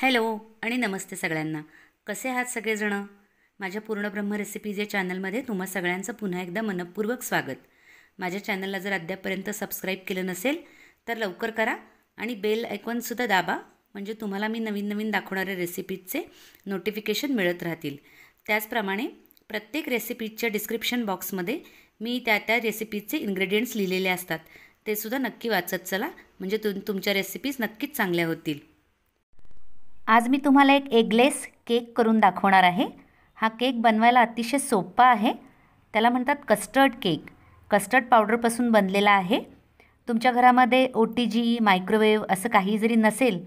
hello आणि नमस्ते सगळ्यांना कसे आहात सगळेजणं माझ्या पूर्ण ब्रह्म रेसिपीज या चॅनलमध्ये तुम्हा सगळ्यांचं पुन्हा एकदा मनपूर्वक स्वागत माझ्या चॅनलला जर अद्यापपर्यंत सबस्क्राईब केलं नसेल तर लवकर करा आणि बेल ऐकूनसुद्धा दाबा म्हणजे तुम्हाला मी नवीन नवीन दाखवणाऱ्या रेसिपीजचे नोटिफिकेशन मिळत राहतील त्याचप्रमाणे प्रत्येक रेसिपीजच्या डिस्क्रिप्शन बॉक्समध्ये मी त्या त्या रेसिपीजचे इन्ग्रेडियंट्स लिहिलेले असतात ते सुद्धा नक्की वाचत चला म्हणजे तुम तुमच्या रेसिपीज नक्कीच चांगल्या होतील आज मी तुम्हाला एक एगलेस केक करून दाखवणार आहे हा केक बनवायला अतिशय सोपा आहे त्याला म्हणतात कस्टर्ड केक कस्टर्ड पावडरपासून बनलेला आहे तुमच्या घरामध्ये ओ टी जी मायक्रोवेव्ह असं काही जरी नसेल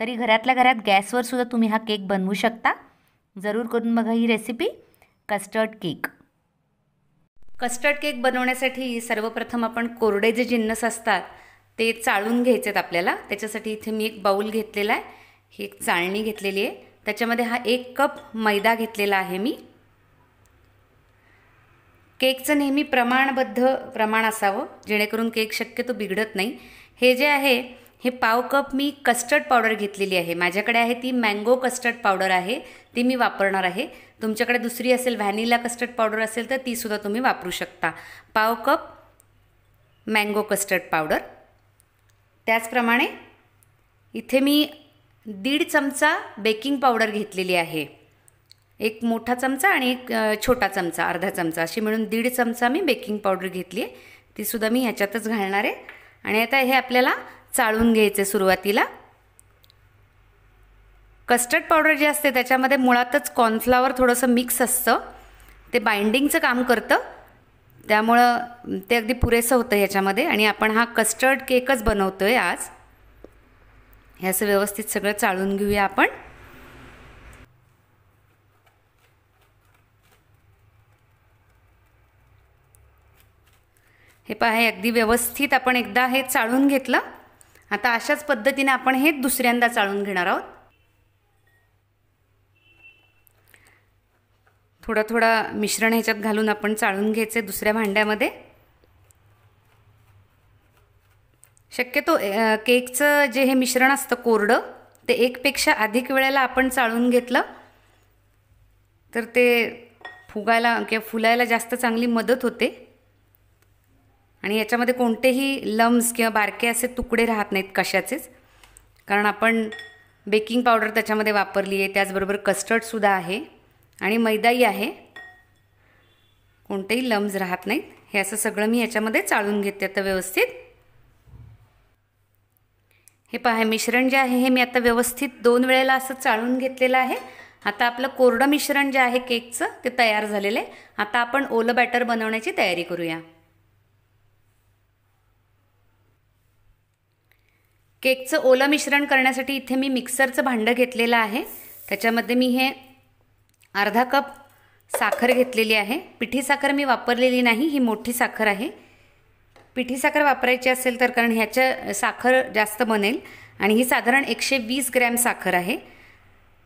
तरी घरातल्या घरात गॅसवर सुद्धा तुम्ही हा केक बनवू शकता जरूर करून बघा ही recipe custard cake custard cake बनवण्यासाठी सर्वप्रथम आपण कोरडे जे जिन्नस असतात ते चाळून घ्यायचे आहेत आपल्याला त्याच्यासाठी इथे मी एक बाऊल घेतलेला आहे ही एक चाळणी घेतलेली आहे त्याच्यामध्ये हा एक कप मैदा घेतलेला आहे मी केकचं नेहमी प्रमाणबद्ध प्रमाण असावं जेणेकरून केक शक्यतो बिघडत नाही हे जे आहे हे पाव कप मी कस्टर्ड पावडर घेतलेली आहे माझ्याकडे आहे ती मँगो कस्टर्ड पावडर आहे ती मी वापरणार आहे तुमच्याकडे दुसरी असेल व्हॅनिला कस्टर्ड पावडर असेल तर तीसुद्धा तुम्ही वापरू शकता पाव कप मँगो कस्टर्ड पावडर त्याचप्रमाणे इथे मी दीड चमचा बेकिंग पावडर घेतलेली आहे एक मोठा चमचा आणि एक छोटा चमचा अर्धा चमचा अशी मिळून दीड चमचा मी बेकिंग पावडर घेतली आहे तीसुद्धा मी ह्याच्यातच घालणार आहे आणि आता हे आपल्याला चाळून घ्यायचं आहे सुरुवातीला कस्टर्ड पावडर जे असते त्याच्यामध्ये मुळातच कॉर्नफ्लावर थोडंसं मिक्स असतं ते बाइंडिंगचं काम करतं त्यामुळं ते अगदी पुरेसं होतं ह्याच्यामध्ये आणि आपण हा कस्टर्ड केकच बनवतो आहे आज हे असं व्यवस्थित सगळं चाळून घेऊया आपण हे पहा अगदी व्यवस्थित आपण एकदा हे चाळून घेतलं आता अशाच पद्धतीने आपण हे दुसऱ्यांदा चाळून घेणार आहोत थोडा थोडा मिश्रण ह्याच्यात घालून आपण चाळून घ्यायचे दुसऱ्या भांड्यामध्ये शक्यतो केकचं जे हे मिश्रण असतं कोरडं ते एकपेक्षा अधिक वेळेला आपण चाळून घेतलं तर ते फुगायला किंवा फुलायला जास्त चांगली मदत होते आणि याच्यामध्ये कोणतेही लम्स किंवा बारके असे तुकडे राहत नाहीत कशाचेच कारण आपण बेकिंग पावडर त्याच्यामध्ये वापरली आहे त्याचबरोबर कस्टर्डसुद्धा आहे आणि मैदाही आहे कोणतेही लम्स राहत नाहीत हे असं सगळं मी याच्यामध्ये चाळून घेते आता व्यवस्थित हे पहा मिश्रण जे आहे हे मी आता व्यवस्थित दोन वेळेला असं चाळून घेतलेलं आहे आता आपलं कोरडं मिश्रण जे आहे केकचं ते तयार झालेलं आहे आता आपण ओलं बॅटर बनवण्याची तयारी करूया केकचं ओलं मिश्रण करण्यासाठी इथे मी मिक्सरचं भांडं घेतलेलं आहे त्याच्यामध्ये मी हे अर्धा कप साखर घेतलेली आहे पिठी साखर मी वापरलेली नाही ही मोठी साखर आहे पिठी साखर वापरायची असेल तर कारण ह्याच्या साखर जास्त बनेल आणि ही साधारण एकशे वीस ग्रॅम साखर आहे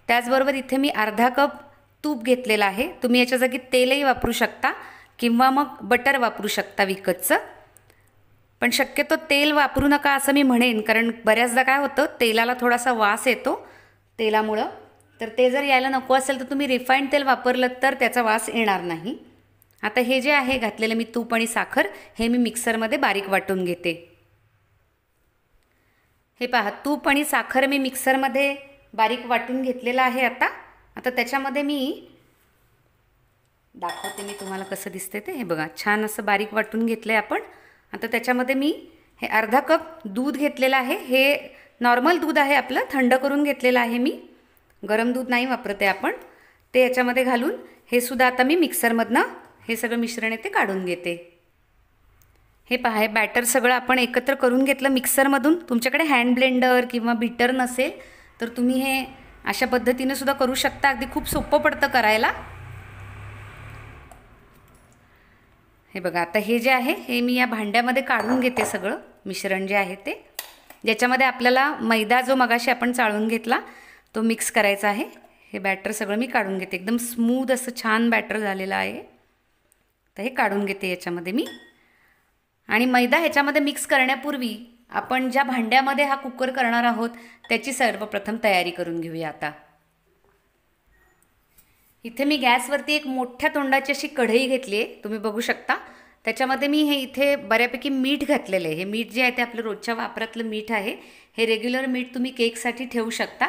त्याचबरोबर इथे मी अर्धा कप तूप घेतलेलं आहे तुम्ही याच्या जागी तेलही वापरू शकता किंवा मग बटर वापरू शकता विकतचं पण शक्यतो तेल वापरू नका असं मी म्हणेन कारण बऱ्याचदा काय होतं तेलाला थोडासा वास येतो तेलामुळं तर ते जर यायला नको असेल तर तुम्ही रिफाईंड तेल वापरलं तर त्याचा वास येणार नाही आता हे जे आहे घातलेलं मी तूप आणि साखर हे मी मिक्सरमध्ये बारीक वाटून घेते हे पहा तूप आणि साखर मी मिक्सरमध्ये बारीक वाटून घेतलेलं आहे आता आता त्याच्यामध्ये मी दाखवते मी तुम्हाला कसं दिसते ते हे बघा छान असं बारीक वाटून घेतलं आहे आपण आता त्याच्यामध्ये मी हे अर्धा कप दूध घेतलेलं आहे हे नॉर्मल दूध आहे आपलं थंड करून घेतलेलं आहे मी गरम दूध नाही वापरते आपण ते याच्यामध्ये घालून हे सुद्धा आता मी मिक्सरमधनं हे सगळं मिश्रण आहे ते काढून घेते हे पहा हे बॅटर सगळं आपण एकत्र करून घेतलं मिक्सरमधून तुमच्याकडे हँड ब्लेंडर किंवा बीटर नसेल तर तुम्ही हे अशा पद्धतीने सुद्धा करू शकता अगदी खूप सोपं पडतं करायला हे बघा आता हे जे आहे हे मी या भांड्यामध्ये काढून घेते सगळं मिश्रण जे आहे ते ज्याच्यामध्ये आपल्याला मैदा जो मगाशी आपण चाळून घेतला तो मिक्स करायचा आहे हे बॅटर सगळं मी काढून घेते एकदम स्मूद असं छान बॅटर झालेलं आहे तर हे काढून घेते याच्यामध्ये मी आणि मैदा ह्याच्यामध्ये मिक्स करण्यापूर्वी आपण ज्या भांड्यामध्ये हा कुकर करणार आहोत त्याची सर्वप्रथम तयारी करून घेऊया आता इथे मी गॅसवरती एक मोठ्या तोंडाची अशी कढई घेतली आहे तुम्ही बघू शकता त्याच्यामध्ये मी हे इथे बऱ्यापैकी मीठ घातलेलं आहे हे मीठ जे आहे ते आपलं रोजच्या वापरातलं मीठ आहे हे रेग्युलर मीठ तुम्ही केकसाठी ठेवू शकता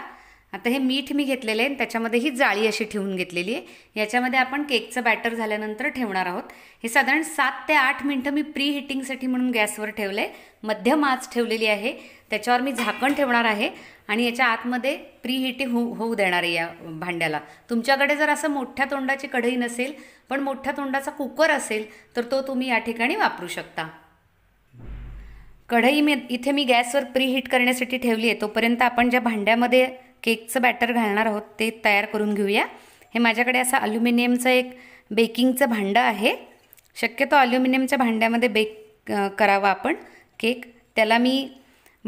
आता हे मीठ मी घेतलेलं आहे त्याच्यामध्ये ही जाळी अशी ठेवून घेतलेली आहे याच्यामध्ये आपण केकचं बॅटर झाल्यानंतर ठेवणार आहोत हे साधारण सात ते आठ मिनटं मी प्री हिटिंगसाठी म्हणून गॅसवर ठेवलं आहे मध्यम आच ठेवलेली आहे त्याच्यावर मी झाकण ठेवणार आहे आणि याच्या आतमध्ये प्री हिटिंग हो-, होऊ देणार आहे या भांड्याला तुमच्याकडे जर असं मोठ्या तोंडाची कढई नसेल पण मोठ्या तोंडाचा कुकर असेल तर तो तुम्ही या ठिकाणी वापरू शकता कढई मी इथे मी गॅसवर प्री हिट करण्यासाठी ठेवली आहे तोपर्यंत आपण ज्या भांड्यामध्ये केकचं बॅटर घालणार आहोत ते तयार करून घेऊया हे माझ्याकडे असं अल्युमिनियमचं एक बेकिंगचं भांडं आहे शक्यतो अल्युमिनियमच्या भांड्यामध्ये बेक करावा आपण केक त्याला मी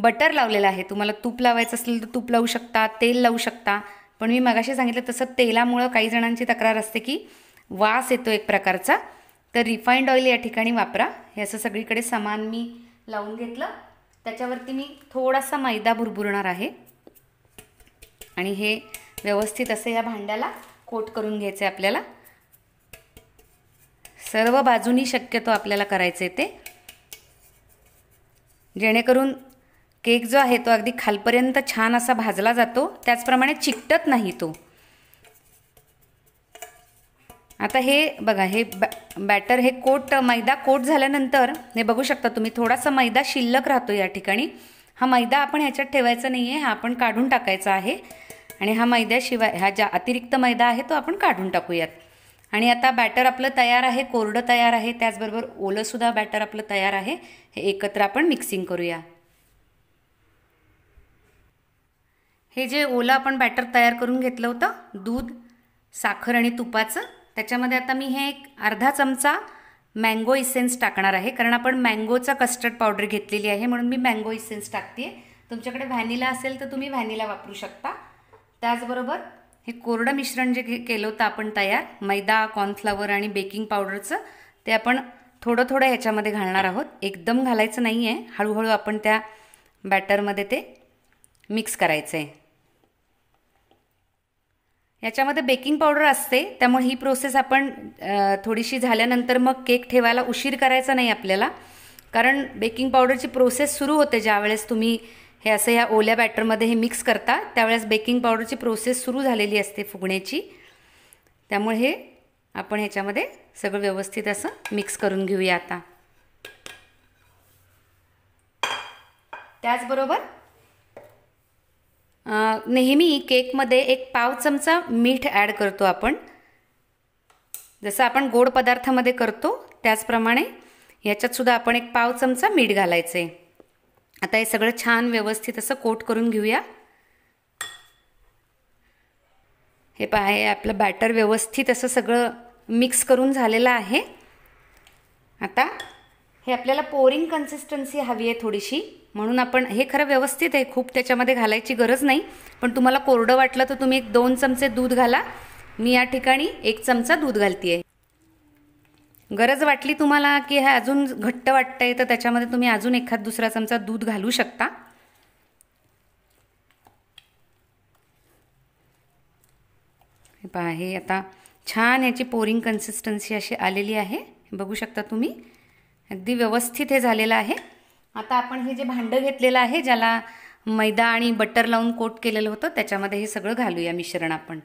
बटर लावलेलं आहे तुम्हाला तूप लावायचं असेल तर तूप लावू शकता तेल लावू शकता पण मी मगाशी सांगितलं तसं तेलामुळं काही जणांची तक्रार असते की वास येतो एक प्रकारचा तर रिफाईंड ऑइल या ठिकाणी वापरा हे असं सगळीकडे सामान मी लावून घेतलं त्याच्यावरती मी थोडासा मैदा भुरभुरणार आहे आणि हे व्यवस्थित असं या भांड्याला कोट करून घ्यायचं आहे आपल्याला सर्व बाजूनी शक्यतो आपल्याला करायचं आहे ते जेणेकरून केक जो आहे तो अगदी खालपर्यंत छान असा भाजला जातो त्याचप्रमाणे चिकटत नाही तो आता हे बघा हे बॅ बॅटर हे कोट मैदा कोट झाल्यानंतर हे बघू शकता तुम्ही थोडासा मैदा शिल्लक राहतो या ठिकाणी हा मैदा आपण ह्याच्यात ठेवायचा नाही आहे हा आपण काढून टाकायचा आहे आणि हा मैद्याशिवाय हा ज्या अतिरिक्त मैदा आहे तो आपण काढून टाकूयात आणि आता बॅटर आपलं तयार आहे कोरडं तयार आहे त्याचबरोबर ओलंसुद्धा बॅटर आपलं तयार आहे हे एकत्र आपण मिक्सिंग करूया हे जे ओलं आपण बॅटर तयार करून घेतलं होतं दूध साखर आणि तुपाचं त्याच्यामध्ये आता मी हे एक अर्धा चमचा मँगो इसेन्स टाकणार आहे कारण आपण मँगोचा कस्टर्ड पावडर घेतलेली आहे म्हणून मी मँगो इसेन्स टाकते तुमच्याकडे व्हॅनिला असेल तर तुम्ही व्हॅनिला वापरू शकता त्याचबरोबर हे कोरडं मिश्रण जे केलं होतं आपण तयार मैदा कॉर्नफ्लावर आणि बेकिंग पावडरचं ते आपण थोडं थोडं ह्याच्यामध्ये घालणार आहोत एकदम घालायचं नाही आहे हळूहळू आपण त्या बॅटरमध्ये ते मिक्स करायचं आहे याच्यामध्ये बेकिंग पावडर असते त्यामुळे ही प्रोसेस आपण थोडीशी झाल्यानंतर मग केक ठेवायला उशीर करायचा नाही आपल्याला कारण बेकिंग पावडरची प्रोसेस सुरू होते ज्यावेळेस तुम्ही हे असं ह्या ओल्या बॅटरमध्ये हे मिक्स करता त्यावेळेस बेकिंग पावडरची प्रोसेस सुरू झालेली असते फुगण्याची त्यामुळे हे आपण ह्याच्यामध्ये सगळं व्यवस्थित असं मिक्स करून घेऊया आता त्याचबरोबर नेहमी केकमध्ये एक पाव चमचा मीठ ॲड करतो आपण जसं आपण गोड पदार्थामध्ये करतो त्याचप्रमाणे ह्याच्यातसुद्धा आपण एक पाव चमचा मीठ घालायचं आहे आता हे सगळं छान व्यवस्थित असं कोट करून घेऊया हे पहा हे आपलं बॅटर व्यवस्थित असं सगळं मिक्स करून झालेलं आहे आता हे आपल्याला पोरिंग कन्सिस्टन्सी हवी आहे थोडीशी म्हणून आपण हे खरं व्यवस्थित आहे खूप त्याच्यामध्ये घालायची गरज नाही पण तुम्हाला कोरडं वाटलं तर तुम्ही एक दोन चमचे दूध घाला मी या ठिकाणी एक चमचा दूध घालते आहे गरज वाटली तुम्हाला की हे अजून घट्ट वाटतं आहे तर त्याच्यामध्ये तुम्ही अजून एखाद दुसरा चमचा दूध घालू शकता हे पहा हे आता छान याची पोरिंग कन्सिस्टन्सी अशी आलेली आहे बघू शकता तुम्ही अगदी व्यवस्थित हे झालेलं आहे आता आपण हे जे भांडं घेतलेलं आहे ज्याला मैदा आणि बटर लावून कोट केलेलं होतं त्याच्यामध्ये हे सगळं घालूया मिश्रण आपण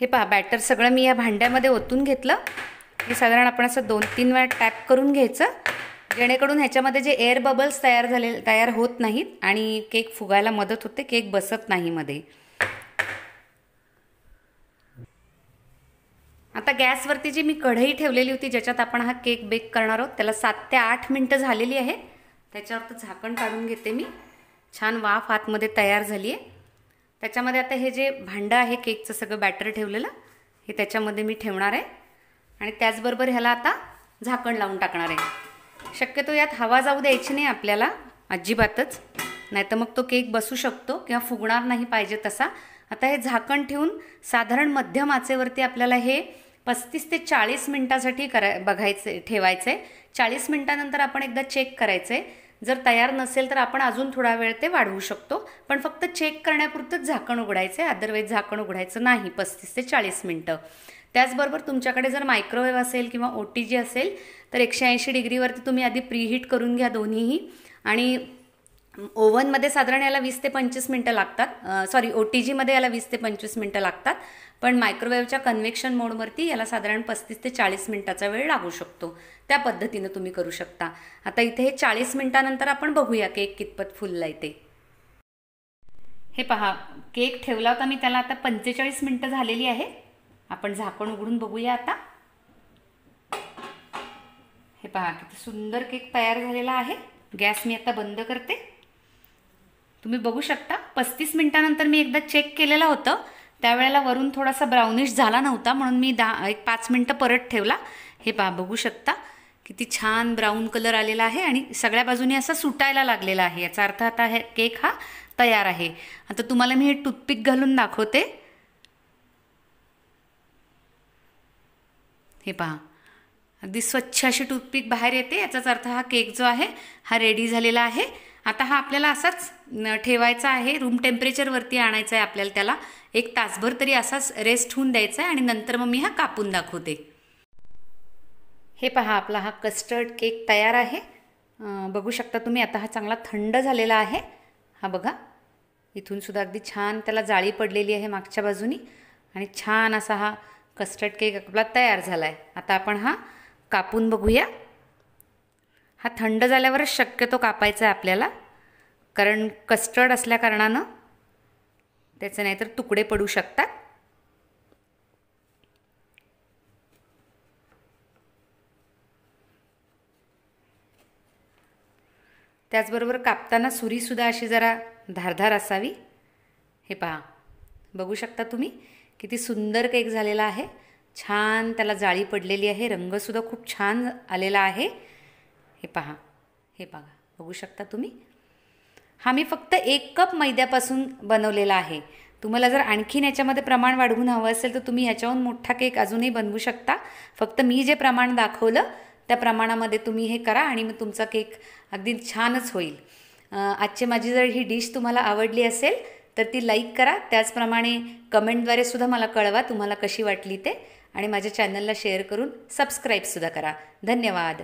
हे पहा बॅटर सगळं मी या भांड्यामध्ये ओतून घेतलं हे साधारण आपण असं दोन तीन वेळा टॅप करून घ्यायचं जेणेकरून ह्याच्यामध्ये जे एअर बबल्स तयार झाले तयार होत नाहीत आणि केक फुगायला मदत होते केक बसत नाही मध्ये आता गॅसवरती जी मी कढई ठेवलेली होती ज्याच्यात आपण हा केक बेक करणार आहोत त्याला सात ते आठ मिनटं झालेली आहे त्याच्यावर झाकण काढून घेते मी छान वाफ आतमध्ये तयार झाली आहे त्याच्यामध्ये आता हे जे भांडं आहे केकचं सगळं बॅटर ठेवलेलं हे त्याच्यामध्ये मी ठेवणार आहे आणि त्याचबरोबर ह्याला आता झाकण लावून टाकणार आहे शक्यतो यात हवा जाऊ द्यायची नाही आपल्याला अजिबातच नाही तर मग तो केक बसू शकतो किंवा फुगणार नाही पाहिजे तसा आता हे झाकण ठेवून साधारण मध्यम आचेवरती आपल्याला हे पस्तीस ते चाळीस मिनटासाठी कराय बघायचे ठेवायचे आहे चाळीस मिनटानंतर आपण एकदा चेक करायचे जर तयार नसेल तर आपण अजून थोडा वेळ ते वाढवू शकतो पण फक्त चेक करण्यापुरतंच झाकण उघडायचं आहे अदरवाईज झाकण उघडायचं नाही पस्तीस ते चाळीस मिनटं त्याचबरोबर तुमच्याकडे जर मायक्रोवेव्ह असेल किंवा ओ टी जी असेल तर एकशे ऐंशी डिग्रीवरती तुम्ही आधी प्रीहीट करून घ्या दोन्हीही आणि ओव्हनमध्ये साधारण याला वीस ते पंचवीस मिनटं लागतात सॉरी ओ टी जीमध्ये याला वीस ते पंचवीस मिनटं लागतात पण मायक्रोवेव्हच्या कन्व्हेक्शन मोडवरती याला साधारण पस्तीस ते चाळीस मिनटाचा वेळ लागू शकतो त्या पद्धतीनं तुम्ही करू शकता आता इथे हे चाळीस मिनटानंतर आपण बघूया केक कितपत आहे ते हे पहा केक ठेवला होता मी त्याला आता पंचेचाळीस मिनटं झालेली आहे आपण झाकण उघडून बघूया आता हे पहा किती सुंदर केक तयार झालेला आहे गॅस मी आता बंद करते तुम्ही बघू शकता पस्तीस मिनटानंतर मी एकदा चेक केलेलं होतं त्यावेळेला वरून थोडासा ब्राउनिश झाला नव्हता म्हणून मी दहा एक पाच मिनटं परत ठेवला हे पा बघू शकता किती छान ब्राऊन कलर आलेला आहे आणि सगळ्या बाजूने असा सुटायला लागलेला आहे याचा अर्थ आता हे केक हा तयार आहे आता तुम्हाला मी हे टूथपिक घालून दाखवते हे पहा अगदी स्वच्छ अशी टूथपिक बाहेर येते याचाच अर्थ हा केक जो आहे हा रेडी झालेला आहे आता हा आपल्याला असाच ठेवायचा आहे रूम टेम्परेचरवरती आणायचा आहे आपल्याला त्याला एक तासभर तरी असाच रेस्ट होऊन द्यायचा आहे आणि नंतर मग मी हा कापून दाखवते हे पहा आपला हा कस्टर्ड केक तयार आहे बघू शकता तुम्ही आता हा चांगला थंड झालेला आहे हा बघा इथून सुद्धा अगदी छान त्याला जाळी पडलेली आहे मागच्या बाजूनी आणि छान असा हा कस्टर्ड केक आपला तयार झाला आहे आता आपण हा कापून बघूया हा थंड झाल्यावरच शक्यतो कापायचा आहे आपल्याला कारण कस्टर्ड असल्याकारणानं त्याचे नाहीतर तुकडे पडू शकतात त्याचबरोबर कापताना सुरीसुद्धा अशी जरा धारधार असावी हे पहा बघू शकता तुम्ही किती सुंदर केक झालेला आहे छान त्याला जाळी पडलेली आहे रंगसुद्धा खूप छान आलेला आहे हे पहा हे बघा बघू शकता तुम्ही हा मी फक्त एक कप मैद्यापासून बनवलेला आहे तुम्हाला जर आणखीन याच्यामध्ये प्रमाण वाढवून हवं असेल तर तुम्ही ह्याच्याहून मोठा केक अजूनही बनवू शकता फक्त मी जे प्रमाण दाखवलं त्या प्रमाणामध्ये तुम्ही हे करा आणि मग तुमचा केक अगदी छानच होईल आजची माझी जर ही डिश तुम्हाला आवडली असेल तर ती लाईक करा त्याचप्रमाणे कमेंटद्वारे सुद्धा मला कळवा तुम्हाला कशी वाटली ते आणि माझ्या चॅनलला शेअर करून सबस्क्राईबसुद्धा करा धन्यवाद